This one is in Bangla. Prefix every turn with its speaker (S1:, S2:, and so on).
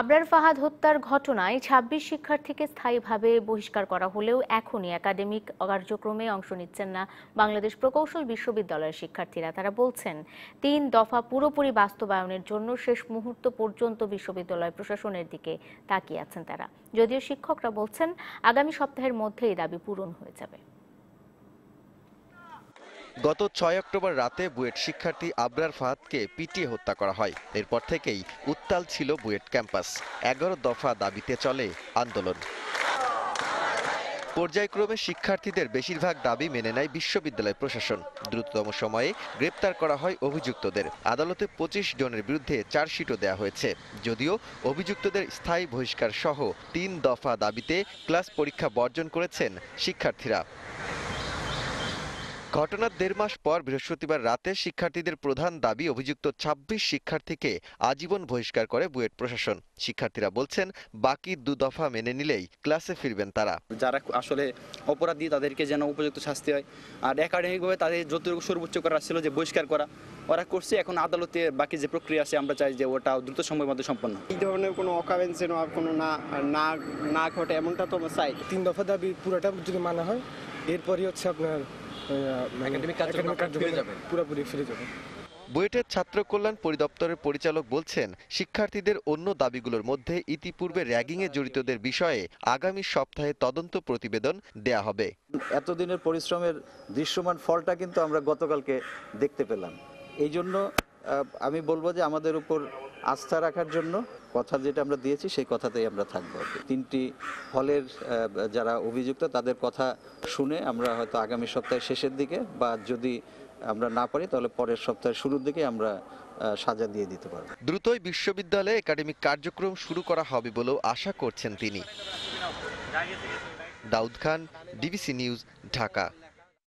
S1: আবরার ফাহাদ হত্যার ঘটনায় ২৬ শিক্ষার্থীকে স্থায়ীভাবে বহিষ্কার করা হলেও এখনই একাডেমিক কার্যক্রমে অংশ নিচ্ছেন না বাংলাদেশ প্রকৌশল বিশ্ববিদ্যালয়ের শিক্ষার্থীরা তারা বলছেন তিন দফা পুরোপুরি বাস্তবায়নের জন্য শেষ মুহূর্ত পর্যন্ত বিশ্ববিদ্যালয় প্রশাসনের দিকে তাকিয়ে আছেন তারা যদিও শিক্ষকরা বলছেন আগামী সপ্তাহের মধ্যেই দাবি পূরণ হয়ে যাবে
S2: গত ছয় অক্টোবর রাতে বুয়েট শিক্ষার্থী আবরার ফাহাদকে পিটিয়ে হত্যা করা হয় এরপর থেকেই উত্তাল ছিল বুয়েট ক্যাম্পাস এগারো দফা দাবিতে চলে আন্দোলন পর্যায়ক্রমে শিক্ষার্থীদের বেশিরভাগ দাবি মেনে নেয় বিশ্ববিদ্যালয় প্রশাসন দ্রুততম সময়ে গ্রেপ্তার করা হয় অভিযুক্তদের আদালতে পঁচিশ জনের বিরুদ্ধে চার্জশিটও দেওয়া হয়েছে যদিও অভিযুক্তদের স্থায়ী বহিষ্কার সহ তিন দফা দাবিতে ক্লাস পরীক্ষা বর্জন করেছেন শিক্ষার্থীরা ঘটনার দেড় মাস পর বৃহস্পতিবার রাতে শিক্ষার্থীদের প্রধান দাবি অভিযুক্ত ২৬ শিক্ষার্থীকে আজীবন বহিষ্কার করে বুয়েট প্রশাসন শিক্ষার্থীরা বলছেন বাকি দু দফা মেনে নিলেই ক্লাসে ফিরবেন তারা
S3: যারা আসলে অপরাধী তাদেরকে যেন উপযুক্ত শাস্তি হয় আর একাডেমিকভাবে তাদের যতটুকু সর্বোচ্চ করা ছিল যে বহিষ্কার করা ওরা করছে এখন আদালতে বাকি যে প্রক্রিয়া আছে আমরা চাই যে ওটা দ্রুত সময়ের মধ্যে সম্পন্ন এই ধরনের কোনো অকাবেন যেন আর কোনো না না না ঘটে এমনটা তো আমরা চাই তিন দফা দাবি পুরোটা যদি মানা হয় এরপরই হচ্ছে আপনার মানে
S2: বুয়েটের ছাত্র কল্যাণ পরিদপ্তরের পরিচালক বলছেন শিক্ষার্থীদের অন্য দাবিগুলোর মধ্যে ইতিপূর্বে র্যাগিংয়ে জড়িতদের বিষয়ে আগামী সপ্তাহে তদন্ত
S3: প্রতিবেদন দেয়া হবে এতদিনের পরিশ্রমের দৃশ্যমান ফলটা কিন্তু আমরা গতকালকে দেখতে পেলাম এই জন্য আমি বলবো যে আমাদের উপর আস্থা রাখার জন্য কথা যেটা আমরা দিয়েছি সেই কথাতেই আমরা থাকবো তিনটি হলের যারা অভিযুক্ত তাদের কথা শুনে আমরা হয়তো আগামী সপ্তাহের শেষের দিকে বা যদি আমরা না পারি তাহলে পরের সপ্তাহের শুরুর দিকে আমরা সাজা দিয়ে দিতে পারব দ্রুতই বিশ্ববিদ্যালয়ে একাডেমিক
S2: কার্যক্রম শুরু করা হবে বলেও আশা করছেন তিনি দাউদ খান ডিবিসি নিউজ ঢাকা